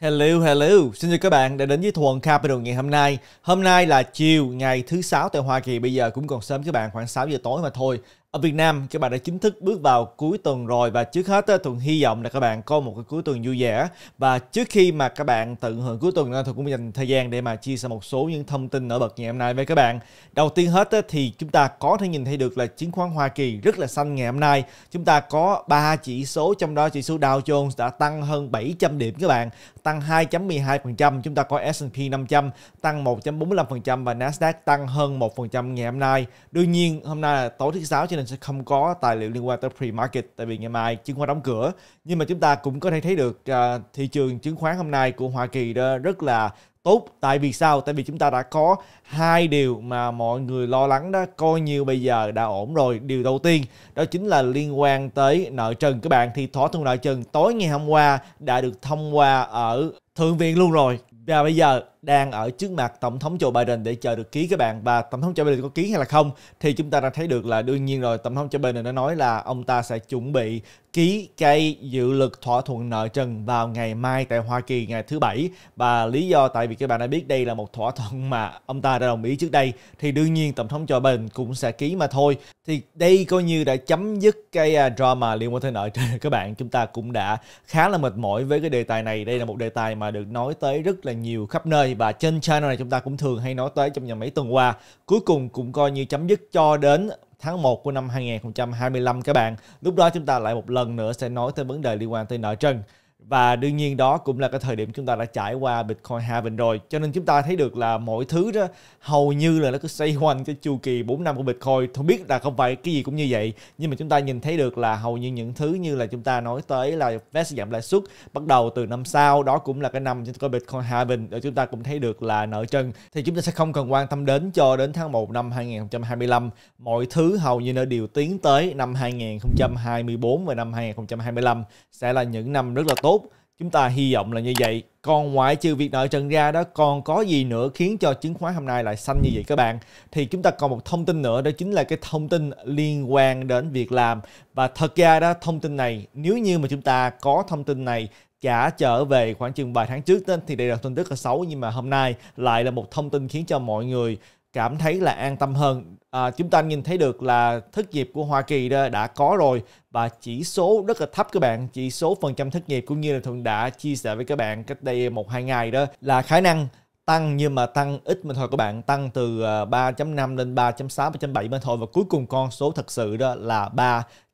Hello, hello. Xin chào các bạn đã đến với Thuần Capital ngày hôm nay. Hôm nay là chiều ngày thứ sáu tại Hoa Kỳ. Bây giờ cũng còn sớm các bạn, khoảng 6 giờ tối mà thôi ở Việt Nam các bạn đã chính thức bước vào cuối tuần rồi và trước hết Thuận hy vọng là các bạn có một cái cuối tuần vui vẻ và trước khi mà các bạn tận hưởng cuối tuần Thuận cũng dành thời gian để mà chia sẻ một số những thông tin nổi bật ngày hôm nay với các bạn đầu tiên hết thì chúng ta có thể nhìn thấy được là chứng khoán Hoa Kỳ rất là xanh ngày hôm nay chúng ta có ba chỉ số trong đó chỉ số Dow Jones đã tăng hơn 700 điểm các bạn tăng 2.12% chúng ta có S&P 500 tăng 1.45% và Nasdaq tăng hơn 1% ngày hôm nay đương nhiên hôm nay là tối thứ sáu cho cho nên sẽ không có tài liệu liên quan tới pre-market tại vì ngày mai chứng khoán đóng cửa. Nhưng mà chúng ta cũng có thể thấy được uh, thị trường chứng khoán hôm nay của Hoa Kỳ đó rất là tốt tại vì sao tại vì chúng ta đã có hai điều mà mọi người lo lắng đó coi như bây giờ đã ổn rồi điều đầu tiên đó chính là liên quan tới nợ trần các bạn thì thỏa thuận nợ trần tối ngày hôm qua đã được thông qua ở thượng viện luôn rồi và bây giờ đang ở trước mặt tổng thống Joe Biden để chờ được ký các bạn và tổng thống Joe Biden có ký hay là không thì chúng ta đã thấy được là đương nhiên rồi tổng thống Joe Biden đã nói là ông ta sẽ chuẩn bị ký cái dự luật thỏa thuận nợ trần vào ngày mai tại Hoa Kỳ ngày thứ bảy và lý do tại vì các bạn đã biết đây là một thỏa thuận mà ông ta đã đồng ý trước đây thì đương nhiên tổng thống Joe Biden cũng sẽ ký mà thôi thì đây coi như đã chấm dứt cái à, drama liên quan tới nợ trần các bạn chúng ta cũng đã khá là mệt mỏi với cái đề tài này đây là một đề tài mà được nói tới rất là nhiều khắp nơi và trên channel này chúng ta cũng thường hay nói tới trong nhà mấy tuần qua cuối cùng cũng coi như chấm dứt cho đến tháng 1 của năm 2025 các bạn. Lúc đó chúng ta lại một lần nữa sẽ nói tới vấn đề liên quan tới nợ trần và đương nhiên đó cũng là cái thời điểm chúng ta đã trải qua Bitcoin halving rồi cho nên chúng ta thấy được là mọi thứ đó hầu như là nó cứ xoay quanh cái chu kỳ 4 năm của Bitcoin tôi biết là không phải cái gì cũng như vậy nhưng mà chúng ta nhìn thấy được là hầu như những thứ như là chúng ta nói tới là Fed giảm lãi suất bắt đầu từ năm sau đó cũng là cái năm chúng ta có Bitcoin halving để chúng ta cũng thấy được là nợ chân thì chúng ta sẽ không cần quan tâm đến cho đến tháng 1 năm 2025 mọi thứ hầu như nó đều tiến tới năm 2024 và năm 2025 sẽ là những năm rất là tốt tốt chúng ta hy vọng là như vậy còn ngoại trừ việc nợ trần ra đó còn có gì nữa khiến cho chứng khoán hôm nay lại xanh như vậy các bạn thì chúng ta còn một thông tin nữa đó chính là cái thông tin liên quan đến việc làm và thật ra đó thông tin này nếu như mà chúng ta có thông tin này trả trở về khoảng chừng vài tháng trước đó, thì đây là tin tức là xấu nhưng mà hôm nay lại là một thông tin khiến cho mọi người cảm thấy là an tâm hơn. À, chúng ta nhìn thấy được là thất nghiệp của Hoa Kỳ đã, đã có rồi và chỉ số rất là thấp các bạn, chỉ số phần trăm thất nghiệp cũng như là thường đã chia sẻ với các bạn cách đây một hai ngày đó là khả năng tăng nhưng mà tăng ít mà thôi các bạn tăng từ 3.5 à, lên 3.6 3.7 mà thôi và cuối cùng con số thật sự đó là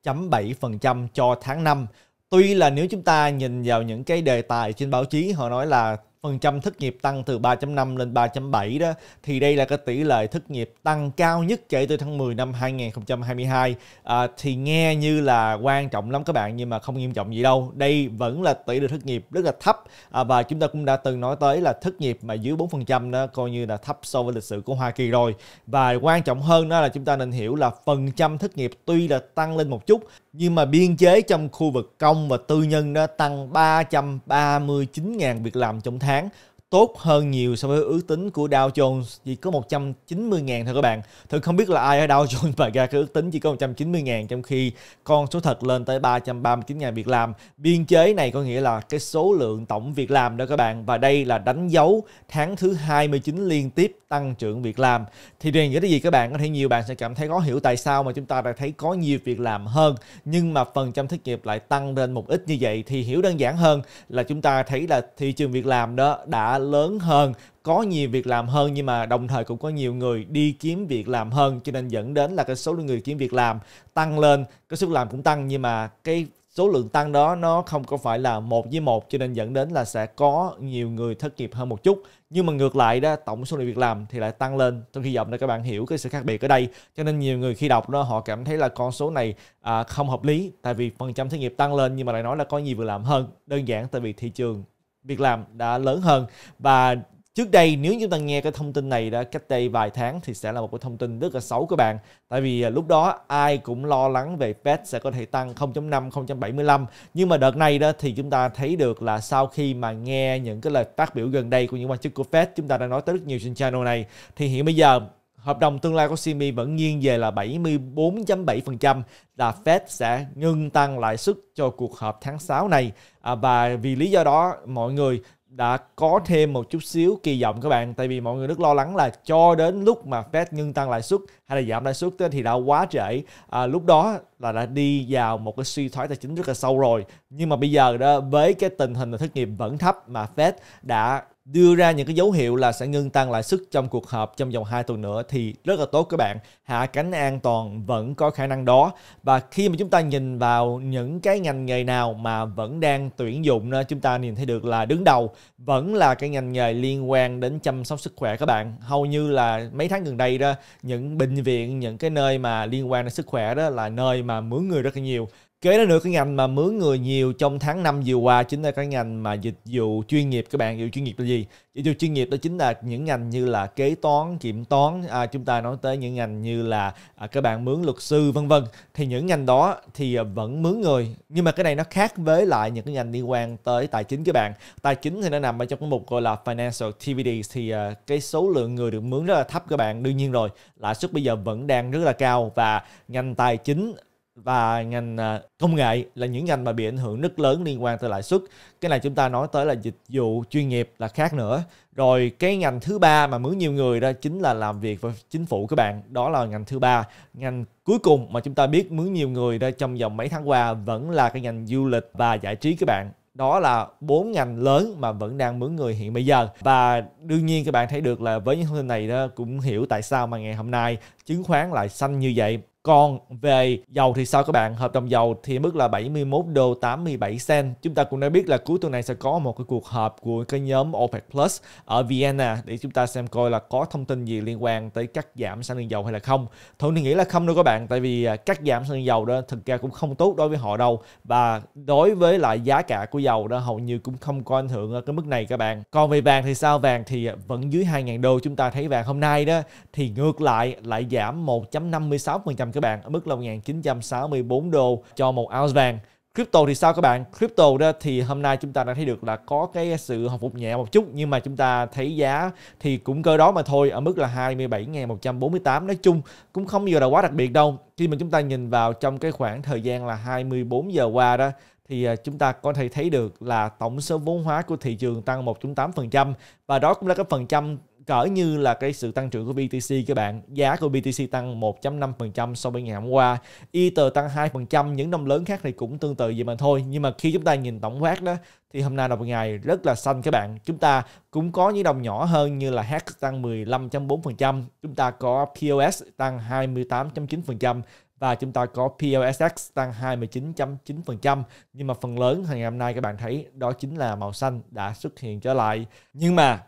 3.7% cho tháng 5 tuy là nếu chúng ta nhìn vào những cái đề tài trên báo chí họ nói là phần trăm thất nghiệp tăng từ 3.5 lên 3.7 đó thì đây là cái tỷ lệ thất nghiệp tăng cao nhất kể từ tháng 10 năm 2022 à, thì nghe như là quan trọng lắm các bạn nhưng mà không nghiêm trọng gì đâu đây vẫn là tỷ lệ thất nghiệp rất là thấp à, và chúng ta cũng đã từng nói tới là thất nghiệp mà dưới 4% đó coi như là thấp so với lịch sử của Hoa Kỳ rồi và quan trọng hơn đó là chúng ta nên hiểu là phần trăm thất nghiệp tuy là tăng lên một chút nhưng mà biên chế trong khu vực công và tư nhân đó tăng 339.000 việc làm trong tháng tháng tốt hơn nhiều so với ước tính của Dow Jones chỉ có 190.000 thôi các bạn. Thật không biết là ai ở Dow Jones mà ra cái ước tính chỉ có 190.000 trong khi con số thật lên tới 339.000 việc làm. Biên chế này có nghĩa là cái số lượng tổng việc làm đó các bạn và đây là đánh dấu tháng thứ 29 liên tiếp tăng trưởng việc làm. Thì điều nghĩa là gì các bạn? Có thể nhiều bạn sẽ cảm thấy khó hiểu tại sao mà chúng ta lại thấy có nhiều việc làm hơn nhưng mà phần trăm thất nghiệp lại tăng lên một ít như vậy thì hiểu đơn giản hơn là chúng ta thấy là thị trường việc làm đó đã lớn hơn có nhiều việc làm hơn nhưng mà đồng thời cũng có nhiều người đi kiếm việc làm hơn cho nên dẫn đến là cái số lượng người kiếm việc làm tăng lên cái sức làm cũng tăng nhưng mà cái số lượng tăng đó nó không có phải là một với một cho nên dẫn đến là sẽ có nhiều người thất nghiệp hơn một chút nhưng mà ngược lại đó tổng số lượng việc làm thì lại tăng lên Tôi hy vọng là các bạn hiểu cái sự khác biệt ở đây cho nên nhiều người khi đọc đó họ cảm thấy là con số này à, không hợp lý tại vì phần trăm thất nghiệp tăng lên nhưng mà lại nói là có nhiều việc làm hơn đơn giản tại vì thị trường việc làm đã lớn hơn và trước đây nếu chúng ta nghe cái thông tin này đã cách đây vài tháng thì sẽ là một cái thông tin rất là xấu các bạn tại vì à, lúc đó ai cũng lo lắng về Fed sẽ có thể tăng 0.5 0.75 nhưng mà đợt này đó thì chúng ta thấy được là sau khi mà nghe những cái lời phát biểu gần đây của những quan chức của Fed chúng ta đã nói tới rất nhiều trên channel này thì hiện bây giờ hợp đồng tương lai của CME vẫn nghiêng về là 74.7% là Fed sẽ ngưng tăng lãi suất cho cuộc họp tháng 6 này à, và vì lý do đó mọi người đã có thêm một chút xíu kỳ vọng các bạn tại vì mọi người rất lo lắng là cho đến lúc mà Fed ngưng tăng lãi suất hay là giảm lãi suất thì đã quá trễ à, lúc đó là đã đi vào một cái suy thoái tài chính rất là sâu rồi nhưng mà bây giờ đó với cái tình hình thất nghiệp vẫn thấp mà Fed đã đưa ra những cái dấu hiệu là sẽ ngưng tăng lãi suất trong cuộc họp trong vòng 2 tuần nữa thì rất là tốt các bạn. Hạ cánh an toàn vẫn có khả năng đó và khi mà chúng ta nhìn vào những cái ngành nghề nào mà vẫn đang tuyển dụng chúng ta nhìn thấy được là đứng đầu vẫn là cái ngành nghề liên quan đến chăm sóc sức khỏe các bạn. Hầu như là mấy tháng gần đây đó những bệnh viện những cái nơi mà liên quan đến sức khỏe đó là nơi mà mướn người rất là nhiều Kế đó nữa cái ngành mà mướn người nhiều trong tháng 5 vừa qua chính là cái ngành mà dịch vụ chuyên nghiệp các bạn, dịch vụ chuyên nghiệp là gì? Dịch vụ chuyên nghiệp đó chính là những ngành như là kế toán, kiểm toán, à, chúng ta nói tới những ngành như là à, các bạn mướn luật sư vân vân. Thì những ngành đó thì à, vẫn mướn người, nhưng mà cái này nó khác với lại những cái ngành liên quan tới tài chính các bạn. Tài chính thì nó nằm ở trong cái mục gọi là financial activities thì à, cái số lượng người được mướn rất là thấp các bạn. Đương nhiên rồi, lãi suất bây giờ vẫn đang rất là cao và ngành tài chính và ngành à, công nghệ là những ngành mà bị ảnh hưởng rất lớn liên quan tới lãi suất. Cái này chúng ta nói tới là dịch vụ chuyên nghiệp là khác nữa. Rồi cái ngành thứ ba mà mướn nhiều người đó chính là làm việc với chính phủ các bạn. Đó là ngành thứ ba. Ngành cuối cùng mà chúng ta biết mướn nhiều người đó trong vòng mấy tháng qua vẫn là cái ngành du lịch và giải trí các bạn đó là bốn ngành lớn mà vẫn đang mướn người hiện bây giờ và đương nhiên các bạn thấy được là với những thông tin này đó cũng hiểu tại sao mà ngày hôm nay chứng khoán lại xanh như vậy còn về dầu thì sao các bạn? Hợp đồng dầu thì mức là 71 đô 87 cent. Chúng ta cũng đã biết là cuối tuần này sẽ có một cái cuộc họp của cái nhóm OPEC Plus ở Vienna để chúng ta xem coi là có thông tin gì liên quan tới cắt giảm sản lượng dầu hay là không. Thuận thì nghĩ là không đâu các bạn, tại vì à, cắt giảm sản lượng dầu đó thực ra cũng không tốt đối với họ đâu và đối với lại giá cả của dầu đó hầu như cũng không có ảnh hưởng ở cái mức này các bạn. Còn về vàng thì sao? Vàng thì vẫn dưới 2.000 đô. Chúng ta thấy vàng hôm nay đó thì ngược lại lại giảm 1.56% các bạn ở mức là 1964 đô cho một ounce vàng Crypto thì sao các bạn? Crypto đó thì hôm nay chúng ta đã thấy được là có cái sự hồi phục nhẹ một chút nhưng mà chúng ta thấy giá thì cũng cơ đó mà thôi ở mức là 27.148 nói chung cũng không giờ là quá đặc biệt đâu. Khi mà chúng ta nhìn vào trong cái khoảng thời gian là 24 giờ qua đó thì à, chúng ta có thể thấy được là tổng số vốn hóa của thị trường tăng 1.8% và đó cũng là cái phần trăm cỡ như là cái sự tăng trưởng của BTC các bạn giá của BTC tăng 1.5% so với ngày hôm qua Ether tăng 2% những đồng lớn khác thì cũng tương tự vậy mà thôi nhưng mà khi chúng ta nhìn tổng quát đó thì hôm nay là một ngày rất là xanh các bạn chúng ta cũng có những đồng nhỏ hơn như là HEX tăng 15.4% chúng ta có POS tăng 28.9% và chúng ta có PLSX tăng 29.9% nhưng mà phần lớn ngày hôm nay các bạn thấy đó chính là màu xanh đã xuất hiện trở lại nhưng mà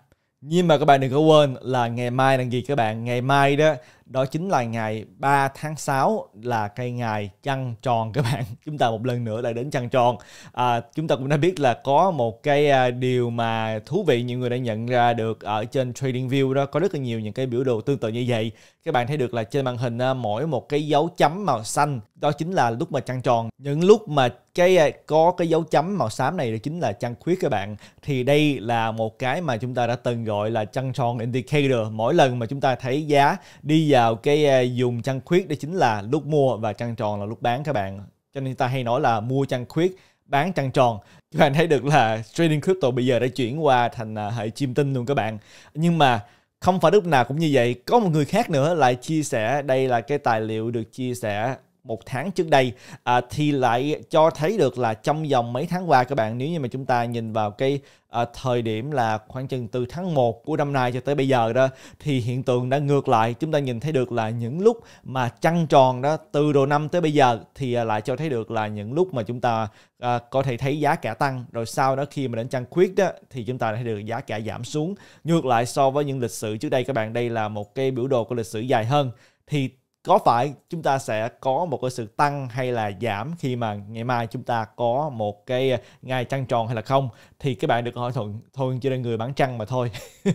nhưng mà các bạn đừng có quên là ngày mai là gì các bạn ngày mai đó đó chính là ngày 3 tháng 6 là cây ngày trăng tròn các bạn chúng ta một lần nữa lại đến trăng tròn à, chúng ta cũng đã biết là có một cái à, điều mà thú vị nhiều người đã nhận ra được ở trên Trading View đó có rất là nhiều những cái biểu đồ tương tự như vậy các bạn thấy được là trên màn hình à, mỗi một cái dấu chấm màu xanh đó chính là lúc mà trăng tròn những lúc mà cái à, có cái dấu chấm màu xám này đó chính là trăng khuyết các bạn thì đây là một cái mà chúng ta đã từng gọi là trăng tròn indicator mỗi lần mà chúng ta thấy giá đi vào cái à, dùng trăng khuyết đó chính là lúc mua và trăng tròn là lúc bán các bạn cho nên ta hay nói là mua trăng khuyết bán trăng tròn các bạn thấy được là trading crypto bây giờ đã chuyển qua thành à, hệ chim tinh luôn các bạn nhưng mà không phải lúc nào cũng như vậy có một người khác nữa lại chia sẻ đây là cái tài liệu được chia sẻ một tháng trước đây à, thì lại cho thấy được là trong vòng mấy tháng qua các bạn nếu như mà chúng ta nhìn vào cái à, thời điểm là khoảng chừng từ tháng 1 của năm nay cho tới bây giờ đó thì hiện tượng đã ngược lại chúng ta nhìn thấy được là những lúc mà trăng tròn đó từ đầu năm tới bây giờ thì à, lại cho thấy được là những lúc mà chúng ta à, có thể thấy giá cả tăng rồi sau đó khi mà đến trăng khuyết đó thì chúng ta thấy được giá cả giảm xuống ngược lại so với những lịch sử trước đây các bạn đây là một cái biểu đồ của lịch sử dài hơn thì có phải chúng ta sẽ có một cái sự tăng hay là giảm khi mà ngày mai chúng ta có một cái ờ, ngày trăng tròn hay là không thì các bạn được hỏi thuận thôi cho nên người bán trăng mà thôi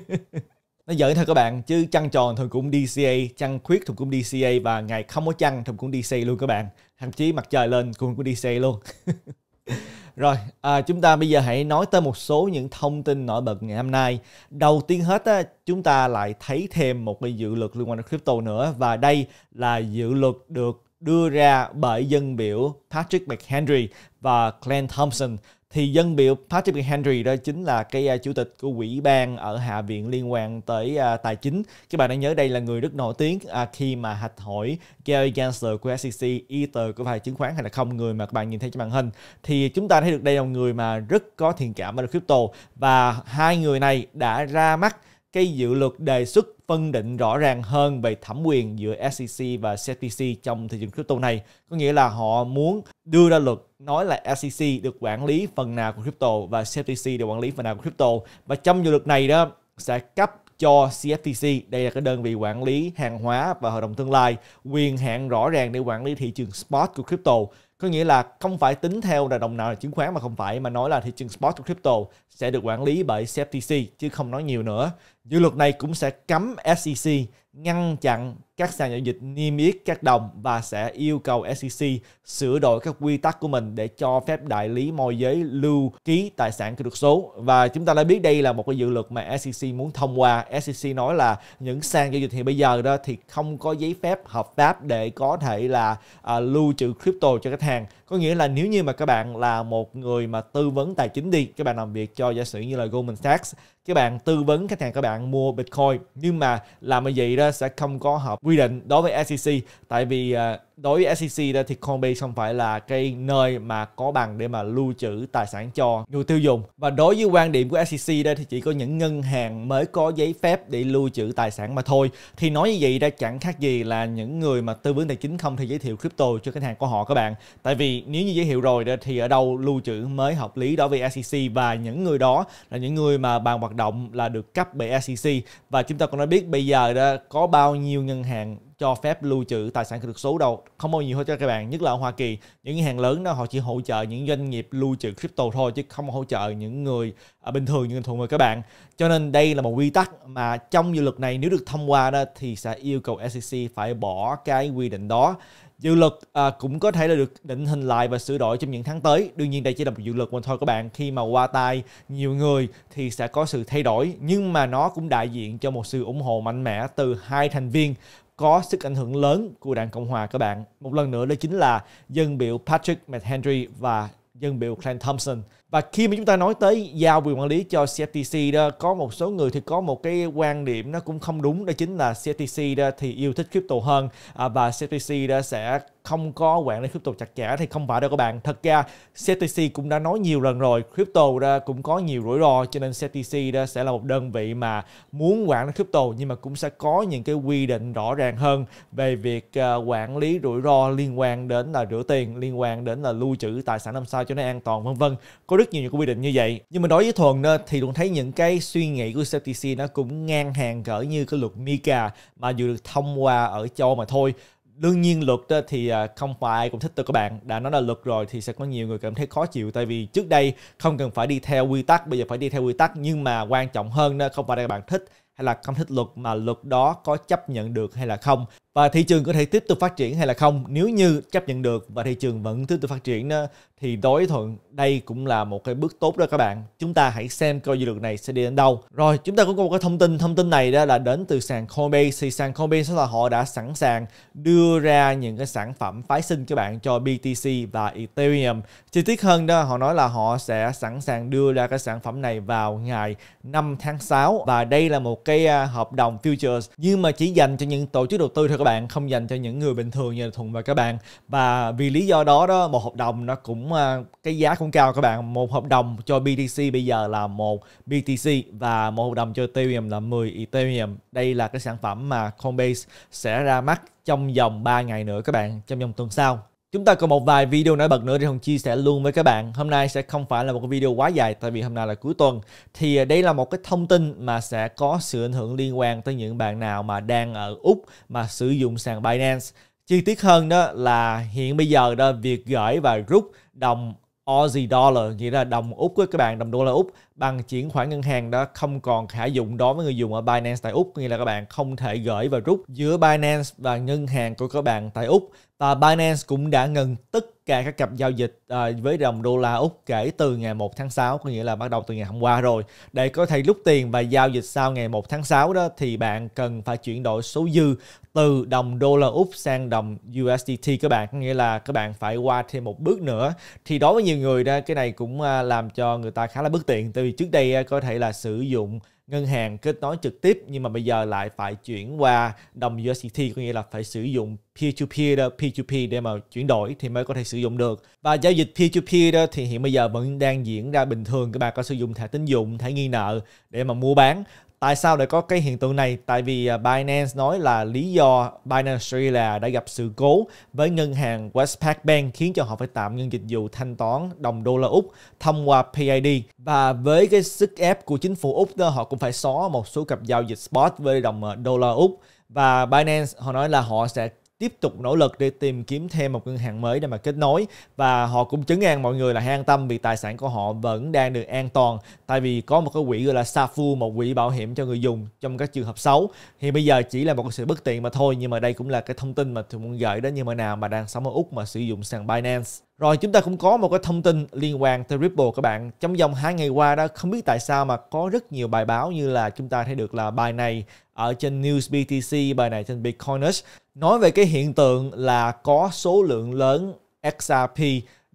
nó giỡn thôi các bạn chứ trăng tròn thường cũng DCA trăng khuyết thường cũng DCA và ngày không có trăng thường cũng DCA luôn các bạn thậm chí mặt trời lên cũng có DCA luôn Rồi, à, chúng ta bây giờ hãy nói tới một số những thông tin nổi bật ngày hôm nay. Đầu tiên hết, á, chúng ta lại thấy thêm một cái dự luật liên quan đến crypto nữa và đây là dự luật được đưa ra bởi dân biểu Patrick McHenry và Glenn Thompson thì dân biểu Patrick Henry đó chính là cái à, chủ tịch của quỹ ban ở hạ viện liên quan tới à, tài chính các bạn đã nhớ đây là người rất nổi tiếng à, khi mà hạch hỏi Gary Gensler của SEC Ether của vài chứng khoán hay là không người mà các bạn nhìn thấy trên màn hình thì chúng ta thấy được đây là một người mà rất có thiện cảm với crypto và hai người này đã ra mắt cái dự luật đề xuất phân định rõ ràng hơn về thẩm quyền giữa SEC và CFTC trong thị trường crypto này. Có nghĩa là họ muốn đưa ra luật nói là SEC được quản lý phần nào của crypto và CFTC được quản lý phần nào của crypto. Và trong dự luật này đó sẽ cấp cho CFTC, đây là cái đơn vị quản lý hàng hóa và hợp đồng tương lai, quyền hạn rõ ràng để quản lý thị trường spot của crypto. Có nghĩa là không phải tính theo là đồng nào là chứng khoán mà không phải, mà nói là thị trường spot của crypto sẽ được quản lý bởi CFTC, chứ không nói nhiều nữa. Dự luật này cũng sẽ cấm SEC ngăn chặn các sàn giao dịch niêm yết các đồng và sẽ yêu cầu SEC sửa đổi các quy tắc của mình để cho phép đại lý môi giới lưu ký tài sản kỹ thuật số và chúng ta đã biết đây là một cái dự luật mà SEC muốn thông qua SEC nói là những sàn giao dịch hiện bây giờ đó thì không có giấy phép hợp pháp để có thể là à, lưu trữ crypto cho khách hàng có nghĩa là nếu như mà các bạn là một người mà tư vấn tài chính đi các bạn làm việc cho giả sử như là Goldman Sachs các bạn tư vấn khách hàng các bạn mua Bitcoin nhưng mà làm như vậy đó sẽ không có hợp quy định đối với SEC tại vì à, đối với SEC đó thì Coinbase không phải là cái nơi mà có bằng để mà lưu trữ tài sản cho người tiêu dùng và đối với quan điểm của SEC đó thì chỉ có những ngân hàng mới có giấy phép để lưu trữ tài sản mà thôi thì nói như vậy đã chẳng khác gì là những người mà tư vấn tài chính không thể giới thiệu crypto cho khách hàng của họ các bạn tại vì nếu như giới thiệu rồi đó thì ở đâu lưu trữ mới hợp lý đối với SEC và những người đó là những người mà bàn hoạt động là được cấp bởi SEC và chúng ta còn đã biết bây giờ đó có bao nhiêu ngân hàng cho phép lưu trữ tài sản kỹ thuật số đâu không bao nhiêu hỗ cho các bạn nhất là ở Hoa Kỳ những ngân hàng lớn đó họ chỉ hỗ trợ những doanh nghiệp lưu trữ crypto thôi chứ không hỗ trợ những người à, bình thường những người thường người các bạn cho nên đây là một quy tắc mà trong dự luật này nếu được thông qua đó thì sẽ yêu cầu SEC phải bỏ cái quy định đó dự luật à, cũng có thể là được định hình lại và sửa đổi trong những tháng tới đương nhiên đây chỉ là một dự luật mà thôi các bạn khi mà qua tay nhiều người thì sẽ có sự thay đổi nhưng mà nó cũng đại diện cho một sự ủng hộ mạnh mẽ từ hai thành viên có sức ảnh hưởng lớn của đảng Cộng hòa các bạn. Một lần nữa đó chính là dân biểu Patrick McHenry và dân biểu Glenn Thompson. Và khi mà chúng ta nói tới giao quyền quản lý cho CFTC đó, có một số người thì có một cái quan điểm nó cũng không đúng, đó chính là CFTC đó thì yêu thích crypto hơn à, và CFTC đó sẽ không có quản lý crypto chặt chẽ thì không phải đâu các bạn thật ra CTC cũng đã nói nhiều lần rồi crypto ra cũng có nhiều rủi ro cho nên CTC đó sẽ là một đơn vị mà muốn quản lý crypto nhưng mà cũng sẽ có những cái quy định rõ ràng hơn về việc ờ, quản lý rủi ro liên quan đến là rửa tiền liên quan đến là lưu trữ tài sản làm sao cho nó an toàn vân vân có rất nhiều những quy định như vậy nhưng mà đối với thuần thì luôn thấy những cái suy nghĩ của CTC nó cũng ngang hàng cỡ như cái luật MiCA mà vừa được thông qua ở châu mà thôi đương nhiên luật ờ, thì à, không phải ai cũng thích tôi các bạn đã nói là luật rồi thì sẽ có nhiều người cảm thấy khó chịu tại vì trước đây không cần phải đi theo quy tắc bây giờ phải đi theo quy tắc nhưng mà quan trọng hơn ờ, không phải là các bạn thích hay là không thích luật mà luật đó có chấp nhận được hay là không và thị trường có thể tiếp tục phát triển hay là không nếu như chấp nhận được và thị trường vẫn tiếp tục phát triển đó, thì đối thuận đây cũng là một cái bước tốt đó các bạn chúng ta hãy xem coi dự luật này sẽ đi đến đâu rồi chúng ta cũng có một cái thông tin thông tin này đó là đến từ sàn Coinbase thì sàn Coinbase là họ đã sẵn sàng đưa ra những cái sản phẩm phái sinh các bạn cho BTC và Ethereum chi tiết hơn đó họ nói là họ sẽ sẵn sàng đưa ra cái sản phẩm này vào ngày 5 tháng 6 và đây là một cái à, hợp đồng futures nhưng mà chỉ dành cho những tổ chức đầu tư thôi các bạn bạn không dành cho những người bình thường như là Thuận và các bạn và vì lý do đó đó một hợp đồng nó cũng à, cái giá cũng cao các bạn một hợp đồng cho BTC bây giờ là một BTC và một hợp đồng cho Ethereum là 10 Ethereum đây là cái sản phẩm mà Coinbase sẽ ra mắt trong vòng 3 ngày nữa các bạn trong vòng tuần sau Chúng ta còn một vài video nổi bật nữa để Hồng chia sẻ luôn với các bạn. Hôm nay sẽ không phải là một cái video quá dài tại vì hôm nay là cuối tuần. Thì à, đây là một cái thông tin mà sẽ có sự ảnh hưởng liên quan tới những bạn nào mà đang ở Úc mà sử dụng sàn Binance. Chi tiết hơn đó là hiện bây giờ đó việc gửi và rút đồng Aussie dollar nghĩa là đồng Úc với các bạn đồng đô la Úc bằng chuyển khoản ngân hàng đã không còn khả dụng đối với người dùng ở Binance tại Úc nghĩa là các bạn không thể gửi và rút giữa Binance và ngân hàng của các bạn tại Úc và Binance cũng đã ngừng tất cả các cặp giao dịch à, với đồng đô la Úc kể từ ngày 1 tháng 6 có nghĩa là bắt đầu từ ngày hôm qua rồi để có thể rút tiền và giao dịch sau ngày 1 tháng 6 đó thì bạn cần phải chuyển đổi số dư từ đồng đô la Úc sang đồng USDT các bạn có nghĩa là các bạn phải qua thêm một bước nữa thì đối với nhiều người đó cái này cũng à, làm cho người ta khá là bất tiện tại vì trước đây à, có thể là sử dụng ngân hàng kết nối trực tiếp nhưng mà bây giờ lại phải chuyển qua đồng USDT có nghĩa là phải sử dụng P2P P2P để mà chuyển đổi thì mới có thể sử dụng được và giao dịch P2P đó thì hiện bây giờ vẫn đang diễn ra bình thường các bạn có sử dụng thẻ tín dụng thẻ nghi nợ để mà mua bán Tại sao lại có cái hiện tượng này? Tại vì à, Binance nói là lý do Binance Sri là đã gặp sự cố với ngân hàng Westpac Bank khiến cho họ phải tạm ngưng dịch vụ thanh toán đồng đô la Úc thông qua PID. Và với cái sức ép của chính phủ Úc đó, họ cũng phải xóa một số cặp giao dịch spot với đồng à, đô la Úc và Binance họ nói là họ sẽ tiếp tục nỗ lực để tìm kiếm thêm một ngân hàng mới để mà kết nối và họ cũng chứng an mọi người là an tâm vì tài sản của họ vẫn đang được an toàn tại vì có một cái quỹ gọi là Safu một quỹ bảo hiểm cho người dùng trong các trường hợp xấu thì bây giờ chỉ là một sự bất tiện mà thôi nhưng mà đây cũng là cái thông tin mà tôi muốn gửi đến những người nào mà đang sống ở Úc mà sử dụng sàn Binance rồi chúng ta cũng có một cái thông tin liên quan tới Ripple các bạn. Trong vòng 2 ngày qua đó không biết tại sao mà có rất nhiều bài báo như là chúng ta thấy được là bài này ở trên News BTC, bài này trên Bitcoiners nói về cái hiện tượng là có số lượng lớn XRP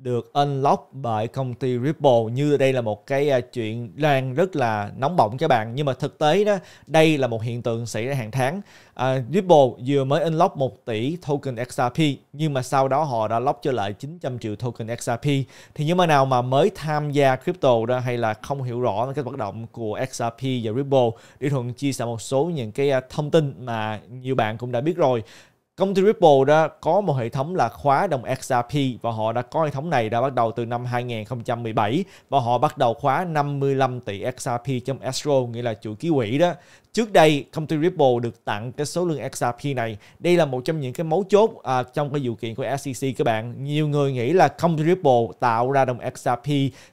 được unlock bởi công ty Ripple như đây là một cái à, chuyện đang rất là nóng bỏng các bạn nhưng mà thực tế đó đây là một hiện tượng xảy ra hàng tháng à, Ripple vừa mới unlock 1 tỷ token XRP nhưng mà sau đó họ đã lock cho lại 900 triệu token XRP thì những bạn nào mà mới tham gia crypto đó hay là không hiểu rõ cái hoạt động của XRP và Ripple để thuận chia sẻ một số những cái à, thông tin mà nhiều bạn cũng đã biết rồi Công ty Ripple đó có một hệ thống là khóa đồng XRP và họ đã có hệ thống này đã bắt đầu từ năm 2017 và họ bắt đầu khóa 55 tỷ XRP trong Astro nghĩa là chuỗi ký quỹ đó. Trước đây công ty Ripple được tặng cái số lượng XRP này. Đây là một trong những cái mấu chốt à, trong cái vụ kiện của SEC các bạn. Nhiều người nghĩ là công ty Ripple tạo ra đồng XRP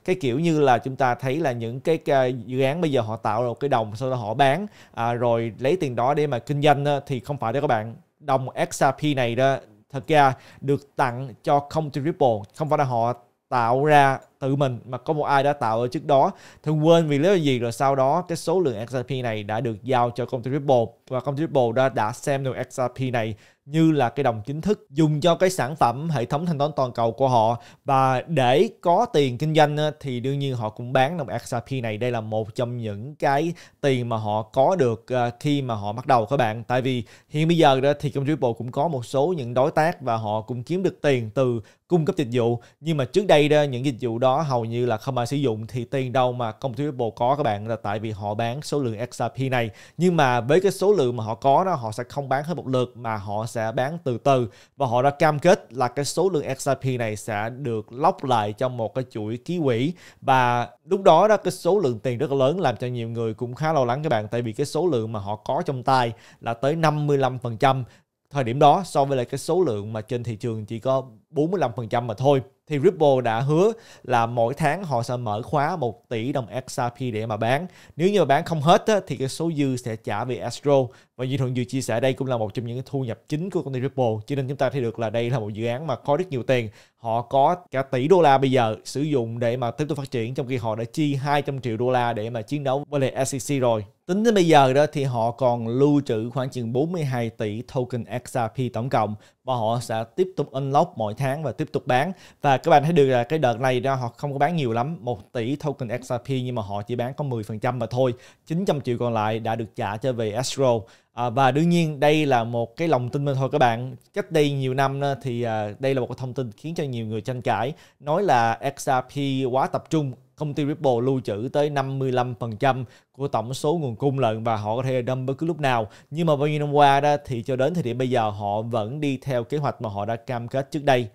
cái kiểu như là chúng ta thấy là những cái, cái dự án bây giờ họ tạo ra một cái đồng sau đó họ bán à, rồi lấy tiền đó để mà kinh doanh đó, thì không phải đó các bạn đồng XRP này đó thật ra được tặng cho công ty Ripple không phải là họ tạo ra tự mình mà có một ai đã tạo ở trước đó thường quên vì lý do gì rồi sau đó cái số lượng XRP này đã được giao cho công ty Ripple và công ty Ripple đã đã xem được XRP này như là cái đồng chính thức dùng cho cái sản phẩm hệ thống thanh toán toàn cầu của họ và để có tiền kinh doanh thì đương nhiên họ cũng bán đồng XRP này đây là một trong những cái tiền mà họ có được à, khi mà họ bắt đầu các bạn tại vì hiện bây giờ đó thì công ty Ripple cũng có một số những đối tác và họ cũng kiếm được tiền từ cung cấp dịch vụ nhưng mà trước đây đó, những dịch vụ đó hầu như là không ai sử dụng thì tiền đâu mà công ty Ripple có các bạn là tại vì họ bán số lượng XRP này nhưng mà với cái số lượng mà họ có đó họ sẽ không bán hết một lượt mà họ sẽ sẽ bán từ từ và họ đã cam kết là cái số lượng XRP này sẽ được lóc lại trong một cái chuỗi ký quỹ và lúc đó đó cái số lượng tiền rất là lớn làm cho nhiều người cũng khá lo lắng các bạn tại vì cái số lượng mà họ có trong tay là tới 55% thời điểm đó so với lại cái số lượng mà trên thị trường chỉ có 45% mà thôi thì Ripple đã hứa là mỗi tháng họ sẽ mở khóa 1 tỷ đồng XRP để mà bán. Nếu như mà bán không hết á, thì cái số dư sẽ trả về Astro. Và như Thuận vừa chia sẻ đây cũng là một trong những thu nhập chính của công ty Ripple. Cho nên chúng ta thấy được là đây là một dự án mà có rất nhiều tiền. Họ có cả tỷ đô la bây giờ sử dụng để mà tiếp tục phát triển trong khi họ đã chi 200 triệu đô la để mà chiến đấu với lại SEC rồi. Tính đến bây giờ đó thì họ còn lưu trữ khoảng chừng 42 tỷ token XRP tổng cộng và họ sẽ tiếp tục unlock mỗi tháng tháng và tiếp tục bán và các bạn thấy được là cái đợt này ra họ không có bán nhiều lắm 1 tỷ token XRP nhưng mà họ chỉ bán có 10% mà thôi 900 triệu còn lại đã được trả cho về Astro À, và đương nhiên đây là một cái lòng tin mà thôi các bạn cách đây nhiều năm thì à, đây là một cái thông tin khiến cho nhiều người tranh cãi nói là XRP quá tập trung công ty Ripple lưu trữ tới 55% của tổng số nguồn cung lợn và họ có thể đâm bất cứ lúc nào. Nhưng mà bao nhiêu năm qua đó thì cho đến thời điểm bây giờ họ vẫn đi theo kế hoạch mà họ đã cam kết trước đây.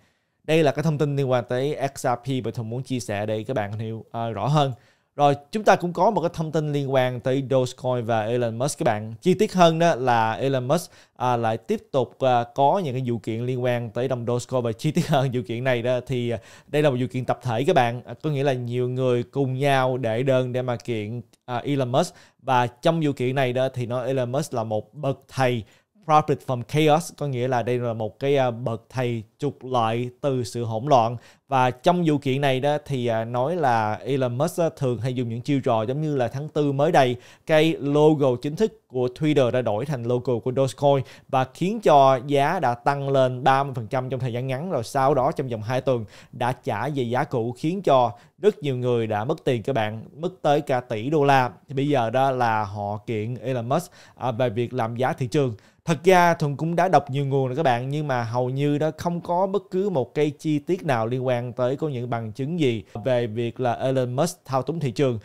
Đây là cái thông tin liên quan tới XRP và Thông muốn chia sẻ để các bạn hiểu uh, rõ hơn. Rồi chúng ta cũng có một cái thông tin liên quan tới Dogecoin và Elon Musk các bạn. Chi tiết hơn đó là Elon Musk à, lại tiếp tục à, có những cái vụ kiện liên quan tới đồng Dogecoin và chi tiết hơn vụ kiện này đó thì à, đây là một vụ kiện tập thể các bạn. À, có nghĩa là nhiều người cùng nhau để đơn để mà kiện à, Elon Musk và trong vụ kiện này đó thì nó Elon Musk là một bậc thầy Profit from Chaos có nghĩa là đây là một cái à, bậc thầy trục lợi từ sự hỗn loạn và trong vụ kiện này đó thì à, nói là Elon Musk à, thường hay dùng những chiêu trò giống như là tháng tư mới đây cái logo chính thức của Twitter đã đổi thành logo của Dogecoin và khiến cho giá đã tăng lên 30% trong thời gian ngắn rồi sau đó trong vòng 2 tuần đã trả về giá cũ khiến cho rất nhiều người đã mất tiền các bạn mất tới cả tỷ đô la thì bây giờ đó là họ kiện Elon Musk về việc làm giá thị trường thật ra thuần cũng đã đọc nhiều nguồn rồi các bạn nhưng mà hầu như đó không có bất cứ một cái chi tiết nào liên quan tới có những bằng chứng gì về việc là Elon Musk thao túng thị trường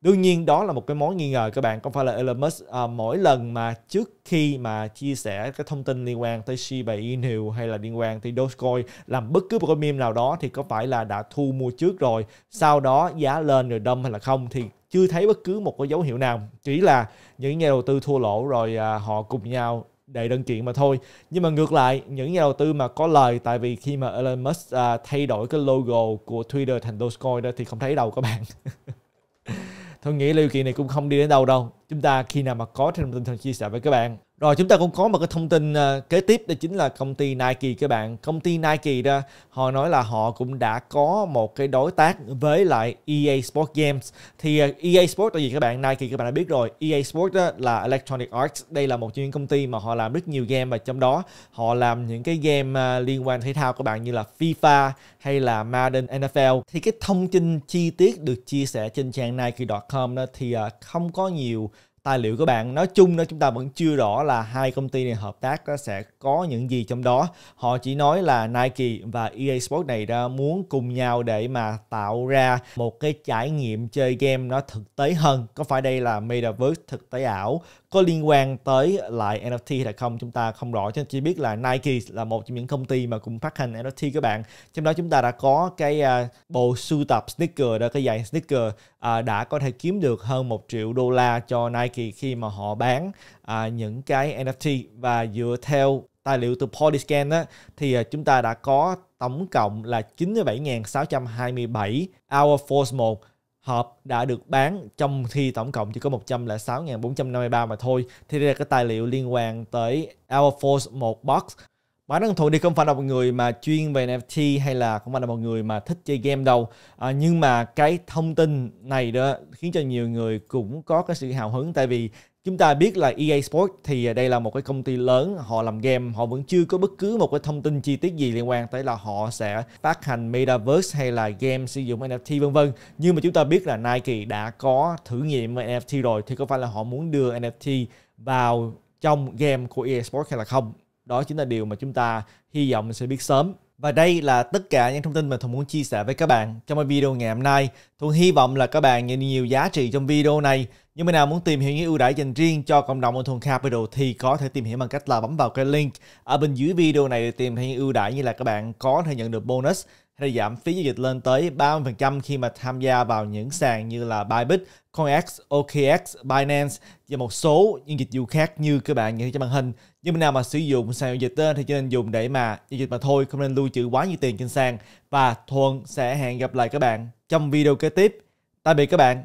đương nhiên đó là một cái mối nghi ngờ các bạn không phải là Elon Musk à, mỗi lần mà trước khi mà chia sẻ cái thông tin liên quan tới Shiba Inu hay là liên quan tới Dogecoin làm bất cứ một cái meme nào đó thì có phải là đã thu mua trước rồi sau đó giá lên rồi đâm hay là không thì chưa thấy bất cứ một cái dấu hiệu nào chỉ là những nhà đầu tư thua lỗ rồi à, họ cùng nhau để đơn kiện mà thôi nhưng mà ngược lại những nhà đầu tư mà có lời tại vì khi mà Elon Musk à, thay đổi cái logo của Twitter thành Dogecoin đó thì không thấy đâu các bạn tôi nghĩ là điều kiện này cũng không đi đến đâu đâu chúng ta khi nào mà có thêm thông tin chia sẻ với các bạn rồi chúng ta cũng có một cái thông tin ờ, kế tiếp đó chính là công ty Nike các bạn. Công ty Nike đó họ nói là họ cũng đã có một cái đối tác với lại EA Sports Games. Thì ờ, EA Sports là gì các bạn? Nike các bạn đã biết rồi. EA Sports đó là Electronic Arts. Đây là một trong những công ty mà họ làm rất nhiều game và trong đó họ làm những cái game ờ, liên quan thể thao các bạn như là FIFA hay là Madden NFL. Thì cái thông tin chi tiết được chia sẻ trên trang Nike.com đó thì không có nhiều tài liệu của bạn nói chung đó chúng ta vẫn chưa rõ là hai công ty này hợp tác đó sẽ có những gì trong đó họ chỉ nói là Nike và EA Sports này đó muốn cùng nhau để mà tạo ra một cái trải nghiệm chơi game nó thực tế hơn có phải đây là metaverse thực tế ảo có liên quan tới lại NFT hay không chúng ta không rõ chứ chỉ biết là Nike là một trong những công ty mà cũng phát hành NFT các bạn trong đó chúng ta đã có cái uh, bộ sưu tập sneaker đó cái giày sneaker uh, đã có thể kiếm được hơn một triệu đô la cho Nike Nike khi mà họ bán à, những cái NFT và dựa theo tài liệu từ Polyscan á, thì à, chúng ta đã có tổng cộng là 97.627 Hour Force 1 hộp đã được bán trong khi tổng cộng chỉ có 106.453 mà thôi. Thì đây là cái tài liệu liên quan tới Alpha Force 1 box Bản thân Thuận thì không phải là một người mà chuyên về NFT hay là không phải là một người mà thích chơi game đâu à, Nhưng mà cái thông tin này đó khiến cho nhiều người cũng có cái sự hào hứng Tại vì chúng ta biết là EA Sports thì đây là một cái công ty lớn Họ làm game, họ vẫn chưa có bất cứ một cái thông tin chi tiết gì liên quan tới là họ sẽ phát hành Metaverse hay là game sử dụng NFT vân vân Nhưng mà chúng ta biết là Nike đã có thử nghiệm NFT rồi Thì có phải là họ muốn đưa NFT vào trong game của EA Sports hay là không đó chính là điều mà chúng ta hy vọng sẽ biết sớm và đây là tất cả những thông tin mà Thuận muốn chia sẻ với các bạn trong cái video ngày hôm nay. Thuận hy vọng là các bạn nhận nhiều giá trị trong video này. Nhưng mà nào muốn tìm hiểu những ưu đãi dành riêng cho cộng đồng của Thuận Capital thì có thể tìm hiểu bằng cách là bấm vào cái link ở bên dưới video này để tìm thấy những ưu đãi như là các bạn có thể nhận được bonus hay là giảm phí giao dịch lên tới 30% khi mà tham gia vào những sàn như là Bybit, CoinX, OKX, Binance và một số những dịch vụ khác như các bạn nhìn thấy trên màn hình. Nhưng mà nào mà sử dụng sàn giao dịch thì chỉ nên dùng để mà giao dịch mà thôi, không nên lưu trữ quá nhiều tiền trên sàn. Và Thuận sẽ hẹn gặp lại các bạn trong video kế tiếp. Tạm biệt các bạn.